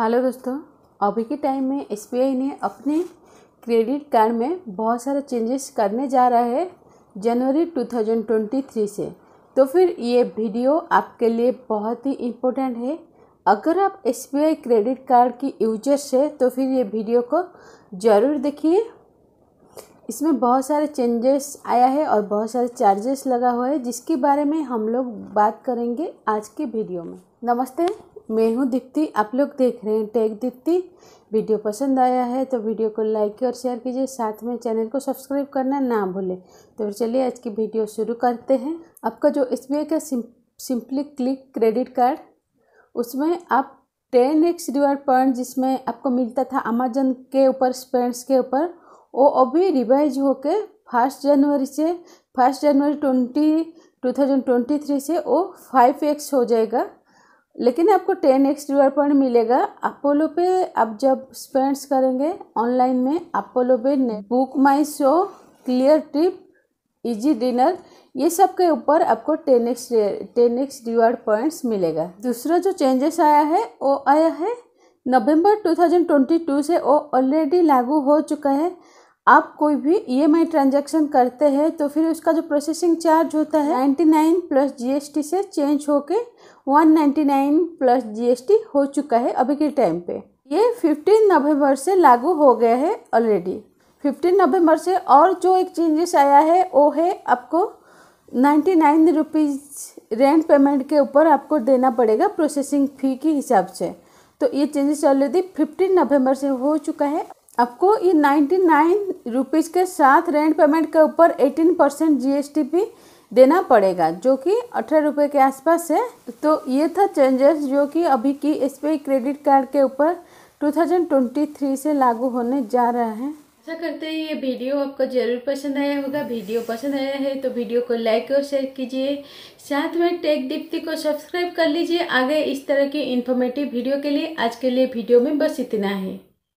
hello दोस्तों अभी के टाइम में एस ने अपने क्रेडिट कार्ड में बहुत सारे चेंजेस करने जा रहा है जनवरी 2023 से तो फिर ये वीडियो आपके लिए बहुत ही इम्पोर्टेंट है अगर आप एस क्रेडिट कार्ड की यूजर्स है तो फिर ये वीडियो को ज़रूर देखिए इसमें बहुत सारे चेंजेस आया है और बहुत सारे चार्जेस लगा हुआ है जिसके बारे में हम लोग बात करेंगे आज के वीडियो में नमस्ते मैं हूँ दीप्ति आप लोग देख रहे हैं टेक दीप्ति वीडियो पसंद आया है तो वीडियो को लाइक और शेयर कीजिए साथ में चैनल को सब्सक्राइब करना ना भूलें तो चलिए आज की वीडियो शुरू करते हैं आपका जो एस का SIM, simply click credit card उसमें आप टेन एक्स रिवार्ड पॉइंट जिसमें आपको मिलता था अमेजन के ऊपर स्पेंड्स के ऊपर वो अभी रिवाइज होकर फर्स्ट जनवरी से फर्स्ट जनवरी twenty two thousand twenty three से वो फाइव एक्स हो जाएगा लेकिन आपको टेन एक्स रिवार्ड पॉइंट मिलेगा अपोलो पे आप जब स्पेंड्स करेंगे ऑनलाइन में अपोलो पे BookMyShow Cleartrip EazyDiner ये सब के ऊपर आपको ten X ten X reward points मिलेगा दूसरा जो चेंजेस आया है वो आया है नवंबर 2022 से वो ऑलरेडी लागू हो चुका है आप कोई भी ई e ट्रांजैक्शन करते हैं तो फिर उसका जो प्रोसेसिंग चार्ज होता है 99 प्लस जीएसटी से चेंज होके 199 प्लस जीएसटी हो चुका है अभी के टाइम पे ये 15 नवंबर से लागू हो गया है ऑलरेडी 15 नवंबर से और जो एक चेंजेस आया है वो है आपको ninety nine rupees rent payment के ऊपर आपको देना पड़ेगा प्रोसेसिंग फ़ी के हिसाब से तो ये चेंजेस ऑलरेडी फिफ्टीन नवंबर से हो चुका है आपको ये नाइन्टी नाइन रुपीज़ के साथ रेंट पेमेंट के ऊपर eighteen percent G S T भी देना पड़ेगा जो कि अठारह रुपये के आसपास है तो ये था चेंजेस जो कि अभी की एस क्रेडिट कार्ड के ऊपर 2023 से लागू होने जा रहा है ऐसा करते हैं ये वीडियो आपको ज़रूर पसंद आया होगा वीडियो पसंद आया है तो वीडियो को लाइक और शेयर कीजिए साथ में टेक दीप्ति को सब्सक्राइब कर लीजिए आगे इस तरह की इन्फॉर्मेटिव वीडियो के लिए आज के लिए वीडियो में बस इतना है